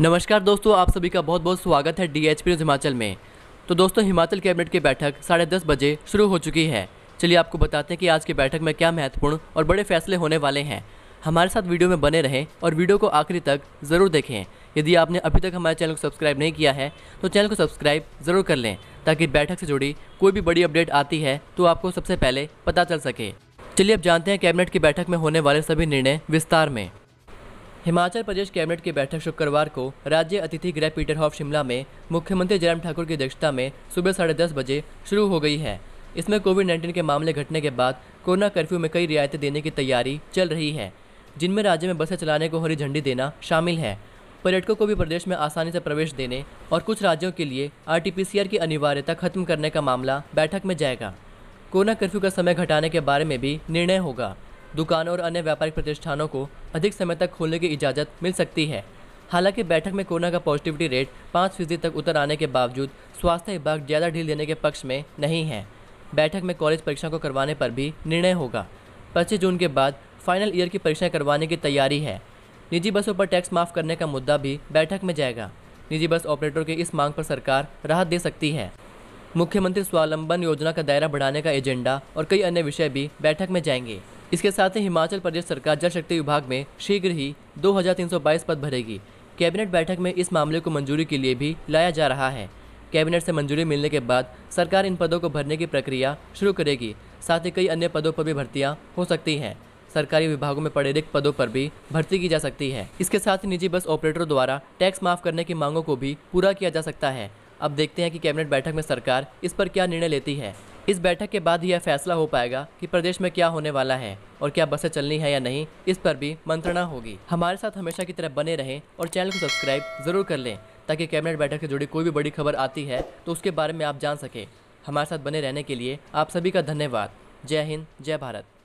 नमस्कार दोस्तों आप सभी का बहुत बहुत स्वागत है डी एच पी हिमाचल में तो दोस्तों हिमाचल कैबिनेट की बैठक साढ़े दस बजे शुरू हो चुकी है चलिए आपको बताते हैं कि आज की बैठक में क्या महत्वपूर्ण और बड़े फैसले होने वाले हैं हमारे साथ वीडियो में बने रहें और वीडियो को आखिरी तक ज़रूर देखें यदि आपने अभी तक हमारे चैनल को सब्सक्राइब नहीं किया है तो चैनल को सब्सक्राइब ज़रूर कर लें ताकि बैठक से जुड़ी कोई भी बड़ी अपडेट आती है तो आपको सबसे पहले पता चल सके चलिए अब जानते हैं कैबिनेट की बैठक में होने वाले सभी निर्णय विस्तार में हिमाचल प्रदेश कैबिनेट की बैठक शुक्रवार को राज्य अतिथि गृह पीटर हॉफ शिमला में मुख्यमंत्री जयराम ठाकुर की अध्यक्षता में सुबह साढ़े दस बजे शुरू हो गई है इसमें कोविड नाइन्टीन के मामले घटने के बाद कोरोना कर्फ्यू में कई रियायतें देने की तैयारी चल रही है जिनमें राज्य में बसें चलाने को हरी झंडी देना शामिल है पर्यटकों को भी प्रदेश में आसानी से प्रवेश देने और कुछ राज्यों के लिए आर की अनिवार्यता खत्म करने का मामला बैठक में जाएगा कोरोना कर्फ्यू का समय घटाने के बारे में भी निर्णय होगा दुकानों और अन्य व्यापारिक प्रतिष्ठानों को अधिक समय तक खोलने की इजाज़त मिल सकती है हालांकि बैठक में कोरोना का पॉजिटिविटी रेट पाँच फीसदी तक उतर आने के बावजूद स्वास्थ्य विभाग ज़्यादा ढील देने के पक्ष में नहीं है बैठक में कॉलेज परीक्षा को करवाने पर भी निर्णय होगा पच्चीस जून के बाद फाइनल ईयर की परीक्षाएं करवाने की तैयारी है निजी बसों पर टैक्स माफ़ करने का मुद्दा भी बैठक में जाएगा निजी बस ऑपरेटर की इस मांग पर सरकार राहत दे सकती है मुख्यमंत्री स्वावलंबन योजना का दायरा बढ़ाने का एजेंडा और कई अन्य विषय भी बैठक में जाएंगे इसके साथ ही हिमाचल प्रदेश सरकार जल शक्ति विभाग में शीघ्र ही 2322 पद भरेगी कैबिनेट बैठक में इस मामले को मंजूरी के लिए भी लाया जा रहा है कैबिनेट से मंजूरी मिलने के बाद सरकार इन पदों को भरने की प्रक्रिया शुरू करेगी साथ ही कई अन्य पदों पर भी भर्तियाँ हो सकती हैं सरकारी विभागों में पड़े रिक्त पदों पर भी भर्ती की जा सकती है इसके साथ ही निजी बस ऑपरेटरों द्वारा टैक्स माफ करने की मांगों को भी पूरा किया जा सकता है अब देखते हैं कि कैबिनेट बैठक में सरकार इस पर क्या निर्णय लेती है इस बैठक के बाद ही यह फैसला हो पाएगा कि प्रदेश में क्या होने वाला है और क्या बसें चलनी है या नहीं इस पर भी मंत्रणा होगी हमारे साथ हमेशा की तरह बने रहें और चैनल को सब्सक्राइब जरूर कर लें ताकि कैबिनेट बैठक से जुड़ी कोई भी बड़ी खबर आती है तो उसके बारे में आप जान सकें हमारे साथ बने रहने के लिए आप सभी का धन्यवाद जय हिंद जय भारत